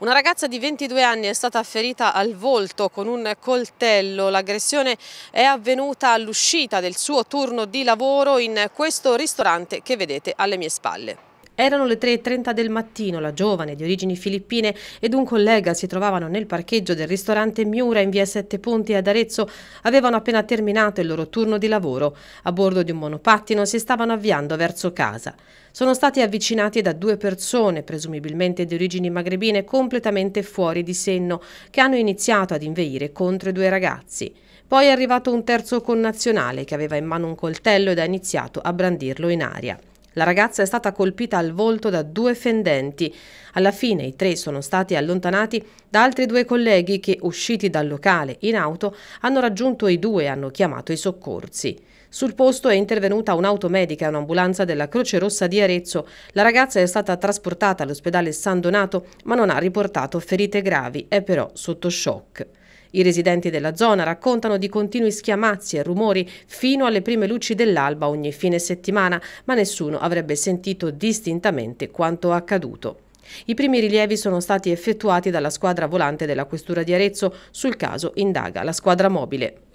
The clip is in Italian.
Una ragazza di 22 anni è stata ferita al volto con un coltello. L'aggressione è avvenuta all'uscita del suo turno di lavoro in questo ristorante che vedete alle mie spalle. Erano le 3.30 del mattino, la giovane di origini filippine ed un collega si trovavano nel parcheggio del ristorante Miura in via Sette Ponti ad Arezzo, avevano appena terminato il loro turno di lavoro. A bordo di un monopattino si stavano avviando verso casa. Sono stati avvicinati da due persone, presumibilmente di origini magrebine, completamente fuori di senno, che hanno iniziato ad inveire contro i due ragazzi. Poi è arrivato un terzo connazionale che aveva in mano un coltello ed ha iniziato a brandirlo in aria. La ragazza è stata colpita al volto da due fendenti. Alla fine i tre sono stati allontanati da altri due colleghi che, usciti dal locale in auto, hanno raggiunto i due e hanno chiamato i soccorsi. Sul posto è intervenuta un'automedica e un'ambulanza della Croce Rossa di Arezzo. La ragazza è stata trasportata all'ospedale San Donato ma non ha riportato ferite gravi, è però sotto shock. I residenti della zona raccontano di continui schiamazzi e rumori fino alle prime luci dell'alba ogni fine settimana, ma nessuno avrebbe sentito distintamente quanto accaduto. I primi rilievi sono stati effettuati dalla squadra volante della Questura di Arezzo, sul caso indaga la squadra mobile.